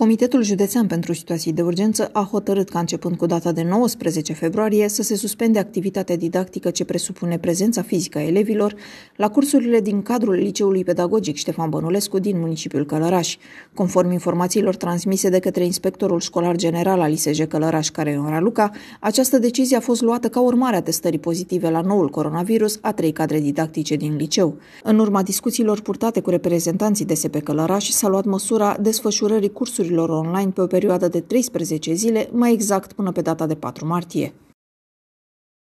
Comitetul Județean pentru Situații de Urgență a hotărât ca începând cu data de 19 februarie să se suspende activitatea didactică ce presupune prezența fizică a elevilor la cursurile din cadrul Liceului Pedagogic Ștefan Bănulescu din municipiul Călăraș. Conform informațiilor transmise de către inspectorul școlar general al ISJ Călăraș, care în Raluca, această decizie a fost luată ca urmare a testării pozitive la noul coronavirus a trei cadre didactice din liceu. În urma discuțiilor purtate cu reprezentanții DSP Călăraș s-a luat măsura desfășurării cursurilor cursurilor online pe o perioadă de 13 zile, mai exact până pe data de 4 martie.